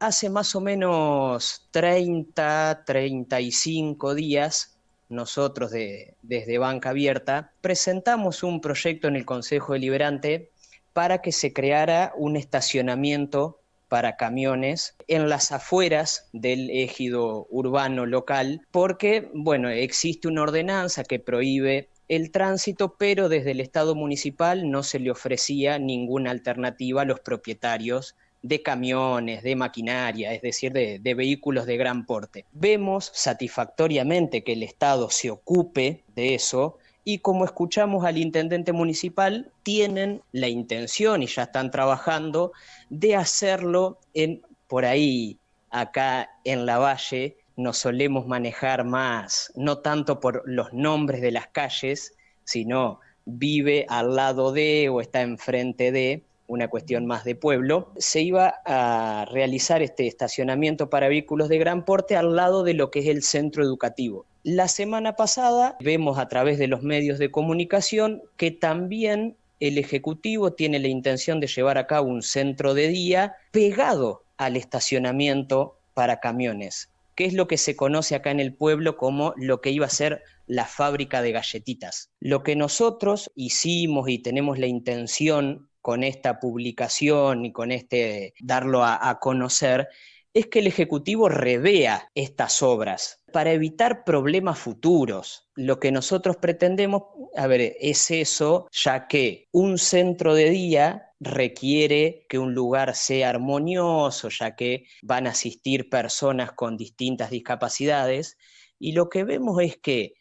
hace más o menos 30, 35 días, nosotros desde Banca Abierta, presentamos un proyecto en el Consejo Deliberante para que se creara un estacionamiento para camiones en las afueras del ejido urbano local, porque, bueno, existe una ordenanza que prohíbe el tránsito, pero desde el Estado municipal no se le ofrecía ninguna alternativa a los propietarios de camiones, de maquinaria, es decir, de, vehículos de gran porte. Vemos satisfactoriamente que el Estado se ocupe de eso, y como escuchamos al intendente municipal, tienen la intención y ya están trabajando de hacerlo en por ahí acá en la valle nos solemos manejar más no tanto por los nombres de las calles, sino vive al lado de o está enfrente de una cuestión más de pueblo, se iba a realizar este estacionamiento para vehículos de gran porte al lado de lo que es el centro educativo. La semana pasada vemos a través de los medios de comunicación que también el Ejecutivo tiene la intención de llevar a cabo un centro de día pegado al estacionamiento para camiones, que es lo que se conoce acá en el pueblo como lo que iba a ser la fábrica de galletitas. Lo que nosotros hicimos y tenemos la intención con esta publicación y con este darlo a, conocer, es que el Ejecutivo revea estas obras para evitar problemas futuros. Lo que nosotros pretendemos, a ver, es eso, ya que un centro de día requiere que un lugar sea armonioso, ya que van a asistir personas con distintas discapacidades, y lo que vemos es que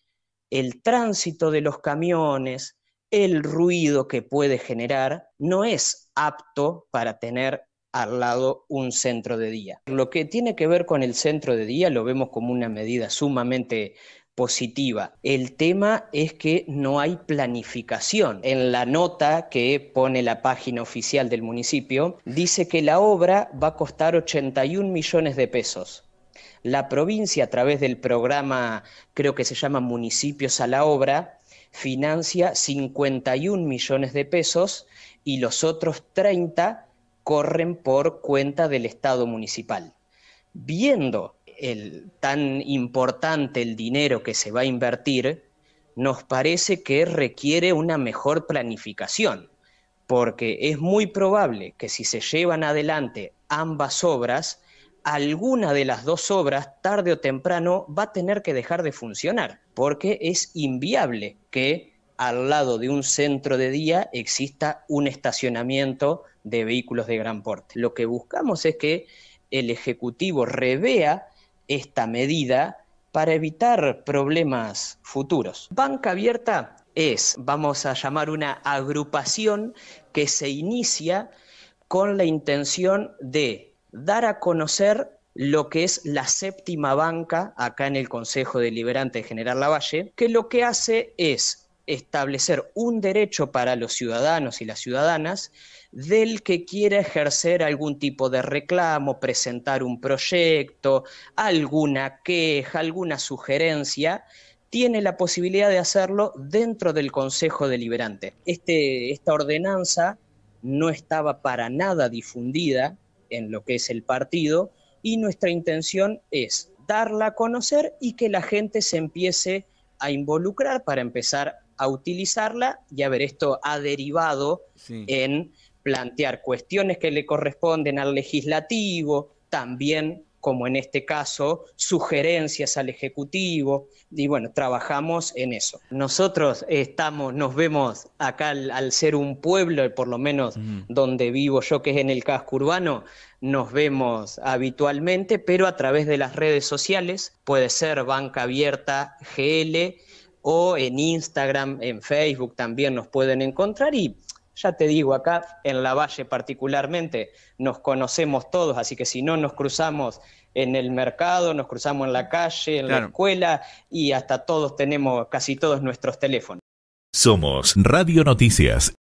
el tránsito de los camiones, el ruido que puede generar no es apto para tener al lado un centro de día. Lo que tiene que ver con el centro de día lo vemos como una medida sumamente positiva. El tema es que no hay planificación. En la nota que pone la página oficial del municipio, dice que la obra va a costar 81 millones de pesos. La provincia, a través del programa, creo que se llama Municipios a la Obra, financia 51 millones de pesos y los otros 30 corren por cuenta del Estado municipal. Viendo el tan importante el dinero que se va a invertir, nos parece que requiere una mejor planificación, porque es muy probable que si se llevan adelante ambas obras, alguna de las dos obras, tarde o temprano, va a tener que dejar de funcionar, porque es inviable que al lado de un centro de día exista un estacionamiento de vehículos de gran porte. Lo que buscamos es que el Ejecutivo revea esta medida para evitar problemas futuros. Banca Abierta es, vamos a llamar, una agrupación que se inicia con la intención de dar a conocer lo que es la séptima banca acá en el Consejo Deliberante de General Lavalle, que lo que hace es establecer un derecho para los ciudadanos y las ciudadanas del que quiera ejercer algún tipo de reclamo, presentar un proyecto, alguna queja, alguna sugerencia, tiene la posibilidad de hacerlo dentro del Consejo Deliberante. Este, esta ordenanza no estaba para nada difundida en lo que es el partido y nuestra intención es darla a conocer y que la gente se empiece a involucrar para empezar a utilizarla y a ver, esto ha derivado en plantear cuestiones que le corresponden al legislativo, también como en este caso, sugerencias al Ejecutivo, y bueno, trabajamos en eso. Nosotros estamos, nos vemos acá al, ser un pueblo, por lo menos donde vivo yo, que es en el casco urbano, nos vemos habitualmente, pero a través de las redes sociales, puede ser Banca Abierta GL o en Instagram, en Facebook también nos pueden encontrar y ya te digo, acá en la Valle particularmente nos conocemos todos, así que si no nos cruzamos en el mercado, nos cruzamos en la calle, en la escuela y hasta todos tenemos, casi todos nuestros teléfonos. Somos Radio Noticias.